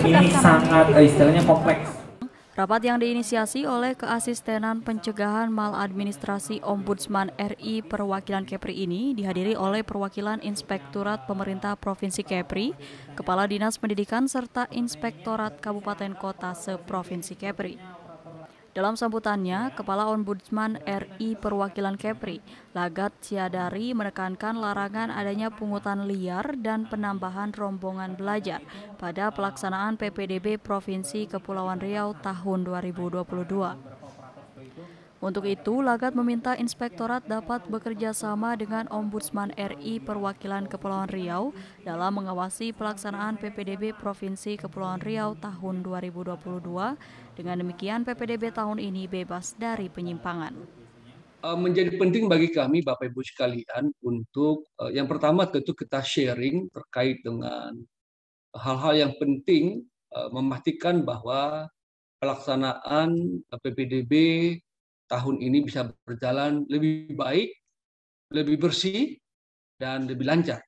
ini sangat eh, istilahnya kompleks. Rapat yang diinisiasi oleh Keasistenan Pencegahan Maladministrasi Ombudsman RI Perwakilan Kepri ini dihadiri oleh Perwakilan Inspektorat Pemerintah Provinsi Kepri, Kepala Dinas Pendidikan serta Inspektorat Kabupaten Kota se-Provinsi Kepri. Dalam sambutannya, ya. Kepala Ombudsman RI Perwakilan Kepri, Lagat Ciadari menekankan larangan adanya pungutan liar dan penambahan rombongan belajar pada pelaksanaan PPDB Provinsi Kepulauan Riau tahun 2022. Untuk itu, Lagat meminta Inspektorat dapat bekerja sama dengan Ombudsman RI Perwakilan Kepulauan Riau dalam mengawasi pelaksanaan PPDB Provinsi Kepulauan Riau tahun 2022. Dengan demikian, PPDB tahun ini bebas dari penyimpangan eh, menjadi penting bagi kami Bapak Ibu sekalian untuk eh, yang pertama tentu kita sharing terkait dengan hal-hal yang penting eh, memastikan bahwa pelaksanaan PPDB tahun ini bisa berjalan lebih baik, lebih bersih, dan lebih lancar.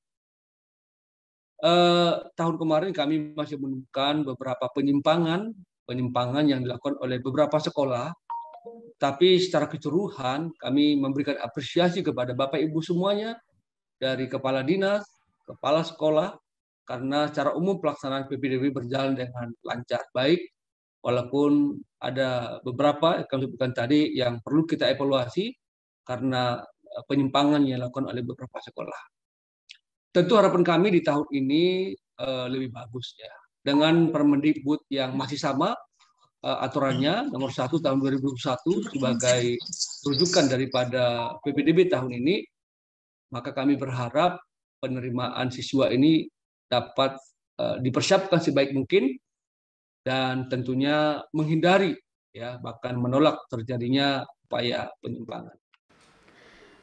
Eh, tahun kemarin kami masih menemukan beberapa penyimpangan, penyimpangan yang dilakukan oleh beberapa sekolah, tapi secara keseluruhan kami memberikan apresiasi kepada Bapak Ibu semuanya, dari kepala dinas, kepala sekolah, karena secara umum pelaksanaan PPDB berjalan dengan lancar baik walaupun ada beberapa yang kami sebutkan tadi yang perlu kita evaluasi karena eh, penyimpangan yang dilakukan oleh beberapa sekolah. Tentu harapan kami di tahun ini uh, lebih bagus ya. Dengan Permendikbud yang masih sama uh, aturannya nomor 1 tahun 2001 sebagai rujukan daripada PPDB tahun ini, maka kami berharap penerimaan siswa ini dapat uh, dipersiapkan sebaik mungkin dan tentunya menghindari ya bahkan menolak terjadinya upaya penyimpangan.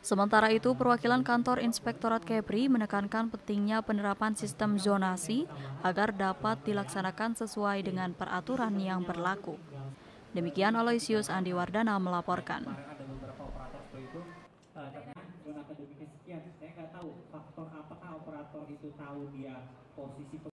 Sementara itu, perwakilan kantor Inspektorat Kepri menekankan pentingnya penerapan sistem zonasi agar dapat dilaksanakan sesuai dengan peraturan yang berlaku. Demikian Aloysius Andi Wardana melaporkan.